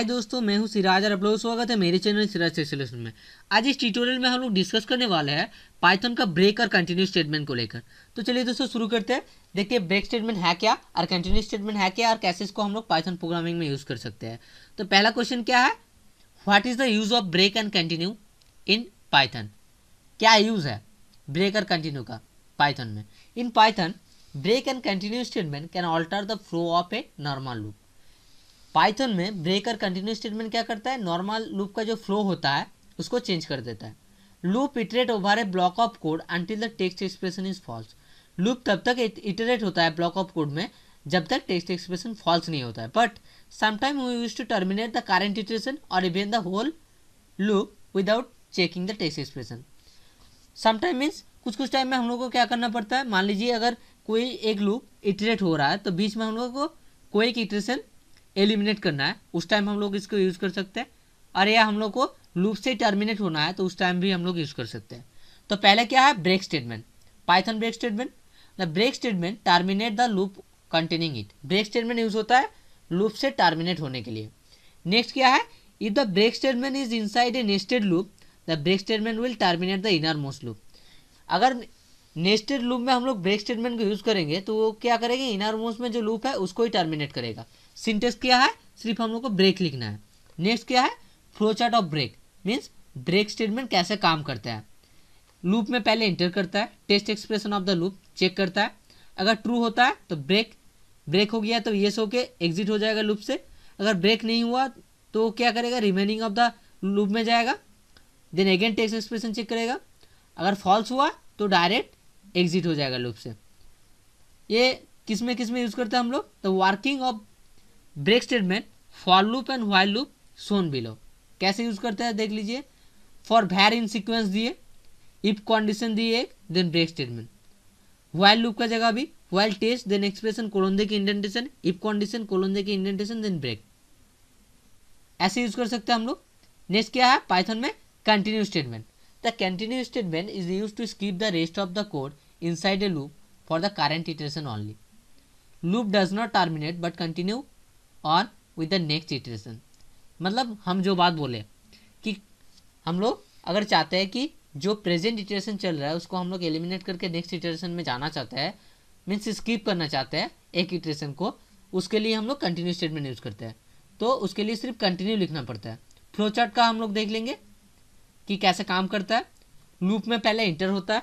हाय दोस्तों मैं हूं सिराज और आप लोगों स्वागत है मेरे चैनल सिराज सेशन में आज इस ट्यूटोरियल में हम लोग डिस्कस करने वाले हैं पाइथन का ब्रेक और कंटिन्यू स्टेटमेंट को लेकर तो चलिए दोस्तों शुरू करते हैं देखिए ब्रेक स्टेटमेंट है क्या और कंटिन्यू स्टेटमेंट है क्या और कैसे इसको हम लोग पाइथन प्रोग्रामिंग में यूज़ कर सकते हैं तो पहला क्वेश्चन क्या है what is the use of break and continue in Python क्या यूज़ है ब्रेक और कंटिन्यू का पाइथन में in Python break and continue statement can alter the flow of a normal loop Python में ब्रेकर कंटिन्यू स्टेटमेंट क्या करता है normal loop का जो फ्लो होता है उसको चेंज कर देता है loop iterate over a block of code until the text expression is false loop तब तक इटरेट होता है ब्लॉक ऑफ कोड में जब तक टेक्स्ट एक्सप्रेशन फॉल्स नहीं होता है but sometime we use to terminate the current iteration और even the whole loop without checking the text expression sometime means कुछ कुछ टाइम में हम लोग को क्या करना पड़ता है मान लीजिए अगर कोई एक लूप इटरेट हो रहा है तो बीच में हम लोग को कोई एक इटरेशन एलिमिनेट करना है उस टाइम हम लोग इसको यूज़ कर सकते हैं और या हम लोग को लूप से टर्मिनेट होना है तो उस टाइम भी हम लोग यूज़ कर सकते हैं तो पहले क्या है break statement Python break statement the break statement terminate the loop containing it break statement use होता है लूप से टर्मिनेट होने के लिए नेक्स्ट क्या है if the break statement is inside a nested loop the break statement will terminate the inner most loop अगर nested loop में हम लोग ब्रेक स्टेटमेंट को यूज करेंगे तो वो क्या करेंगे इनर में जो लूप है उसको ही टर्मिनेट करेगा सिंटेक्स क्या है सिर्फ हम लोग को ब्रेक लिखना है नेक्स्ट क्या है flow chart of break means break statement कैसे काम करता है लूप में पहले इंटर करता है test expression of the loop check करता है अगर ट्रू होता है तो ब्रेक ब्रेक हो गया तो येस के एग्जिट हो जाएगा लूप से अगर ब्रेक नहीं हुआ तो क्या करेगा रिमेनिंग ऑफ द लूप में जाएगा then again test expression check करेगा अगर फॉल्स हुआ तो डायरेक्ट एग्जिट हो जाएगा लूप से ये किस में किस में यूज़ करते हैं हम लोग the working of break statement for loop and while loop shown below कैसे यूज़ करते हैं देख लीजिए फॉर भैर इन सिक्वेंस दिए इफ कंडीशन दिए एक then break statement while loop का जगह भी while test then expression colon दे की इंडेंटेशन इफ कंडीशन कोलोन दे की इंडेंटेशन देन ब्रेक ऐसे यूज कर सकते हैं हम लोग नेक्स्ट क्या है पाइथन में continue statement The continue statement is used to skip the rest of the code inside a loop for the current iteration only. Loop does not terminate but continue on with the next iteration. मतलब हम जो बात बोले कि हम लोग अगर चाहते हैं कि जो प्रेजेंट इटरेशन चल रहा है उसको हम लोग एलिमिनेट करके नेक्स्ट इटरेशन में जाना चाहते हैं मीन्स स्किप करना चाहते हैं एक इटरेशन को उसके लिए हम लोग कंटिन्यू स्टेटमेंट यूज़ करते हैं तो उसके लिए सिर्फ कंटिन्यू लिखना पड़ता है फ्लो चार्ट का हम लोग देख लेंगे कि कैसे काम करता है लूप में पहले इंटर होता है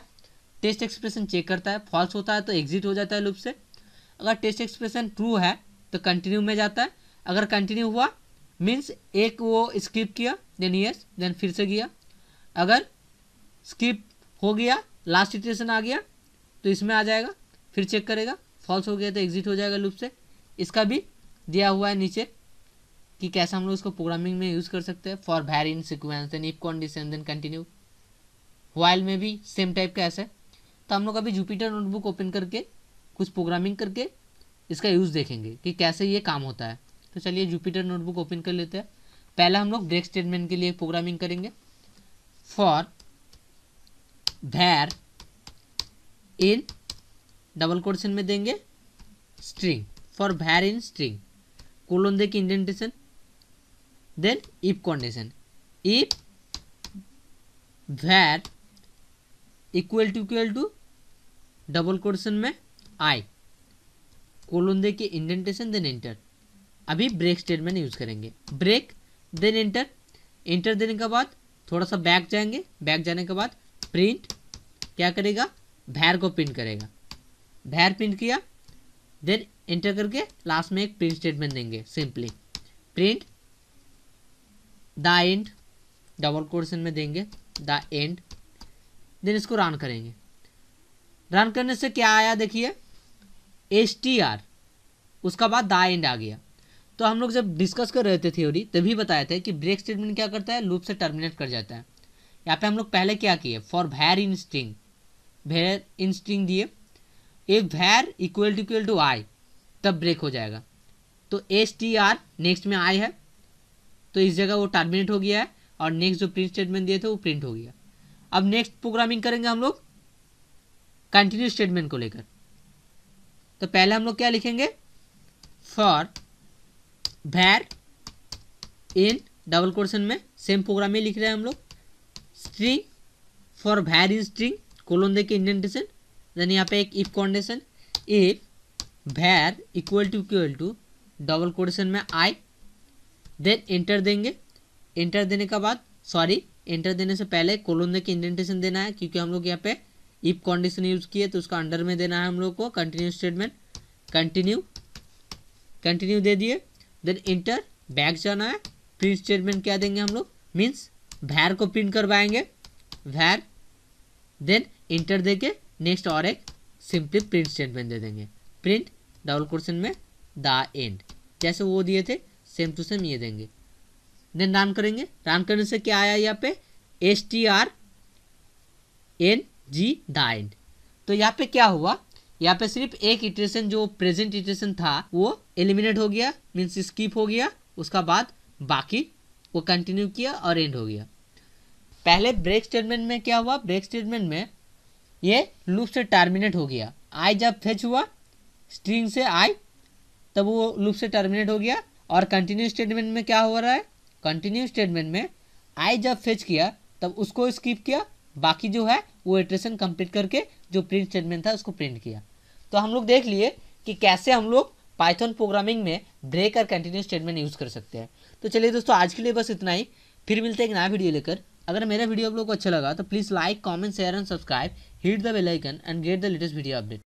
टेस्ट एक्सप्रेशन चेक करता है फॉल्स होता है तो एग्जिट हो जाता है लूप से अगर टेस्ट एक्सप्रेशन ट्रू है तो कंटिन्यू में जाता है अगर कंटिन्यू हुआ मीन्स एक वो स्किप किया देन यस देन फिर से गया अगर स्किप हो गया लास्ट सिचुएसन आ गया तो इसमें आ जाएगा फिर चेक करेगा फॉल्स हो गया तो एग्जिट हो जाएगा लूप से इसका भी दिया हुआ है नीचे कि कैसे हम लोग इसको प्रोग्रामिंग में यूज़ कर सकते हैं फॉर वैर इन सिक्वेंस एन if condition then continue while में भी सेम टाइप का ऐसा है तो हम लोग अभी जुपिटर नोटबुक ओपन करके कुछ प्रोग्रामिंग करके इसका यूज़ देखेंगे कि कैसे ये काम होता है तो चलिए जुपिटर नोटबुक ओपन कर लेते हैं पहला हम लोग ब्रेक स्टेटमेंट के लिए प्रोग्रामिंग करेंगे for var in double question में देंगे string for var in string colon दे की indentation then if condition if var equal to equal to double question में आई कोलोन दे के इंडेंटेशन देन एंटर अभी ब्रेक स्टेटमेंट यूज करेंगे break then enter enter देने के बाद थोड़ा सा बैक जाएंगे बैक जाने के बाद प्रिंट क्या करेगा भैर को प्रिंट करेगा भैर प्रिंट किया देन एंटर करके लास्ट में एक प्रिंट स्टेटमेंट देंगे simply print the end double question में देंगे द एंड देन इसको रन करेंगे रन करने से क्या आया देखिए एस टी आर उसका बाद द एंड आ गया तो हम लोग जब डिस्कस कर रहे थे थ्योरी तभी बताए थे कि ब्रेक स्टेटमेंट क्या करता है लूप से टर्मिनेट कर जाता है यहाँ पे हम लोग पहले क्या किए फॉर वैर इन स्ट्रिंग वैर इन स्ट्रिंग दिए a var equal to equal to I तब ब्रेक हो जाएगा तो एस टी आर नेक्स्ट में आई है तो इस जगह वो टर्मिनेट हो गया है और नेक्स्ट जो प्रिंट स्टेटमेंट दिए थे वो प्रिंट हो गया अब नेक्स्ट प्रोग्रामिंग करेंगे हम लोग कंटिन्यू स्टेटमेंट को लेकर तो पहले हम लोग क्या लिखेंगे for var in double question में सेम प्रोग्राम ही लिख रहे हैं हम लोग string for var in string colon दे के इंडेंटेशन देन यहाँ पे एक if condition if var equal to equal to double question में आई देन इंटर देंगे इंटर देने के बाद सॉरी इंटर देने से पहले कोलोन देखिए के इंडेंटेशन देना है क्योंकि हम लोग यहाँ पे इफ कंडीशन यूज किए तो उसका अंडर में देना है हम लोग को कंटिन्यू स्टेटमेंट कंटिन्यू कंटिन्यू दे दिए देन इंटर बैक जाना है प्रिंट स्टेटमेंट क्या देंगे हम लोग मीन्स वैर को प्रिंट करवाएंगे वैर देन इंटर दे के नेक्स्ट और एक सिंपली प्रिंट स्टेटमेंट दे देंगे प्रिंट डबल क्वेश्चन में द एंड जैसे वो दिए थे सेम टू सेम ये देंगे देन रन करेंगे रन करने से क्या आया यहाँ पे S T R N G दाइन तो यहाँ पे क्या हुआ यहाँ पे सिर्फ एक इटरेशन जो प्रेजेंट इटरेशन था वो एलिमिनेट हो गया मीन्स स्कीप हो गया उसका बाद बाकी वो कंटिन्यू किया और एंड हो गया पहले ब्रेक स्टेटमेंट में क्या हुआ ब्रेक स्टेटमेंट में ये लूप से टर्मिनेट हो गया आई जब फेच हुआ स्ट्रिंग से आई तब वो लूप से टर्मिनेट हो गया और कंटिन्यू स्टेटमेंट में क्या हो रहा है कंटिन्यू स्टेटमेंट में आई जब फेच किया तब उसको स्किप किया बाकी जो है वो एट्रेशन कंप्लीट करके जो प्रिंट स्टेटमेंट था उसको प्रिंट किया तो हम लोग देख लिए कि कैसे हम लोग पाइथन प्रोग्रामिंग में ब्रेक और कंटिन्यू स्टेटमेंट यूज़ कर सकते हैं तो चलिए दोस्तों आज के लिए बस इतना ही फिर मिलते हैं एक नया वीडियो लेकर अगर मेरा वीडियो आप लोग को अच्छा लगा तो please like comment share and subscribe hit the bell icon and get the latest video update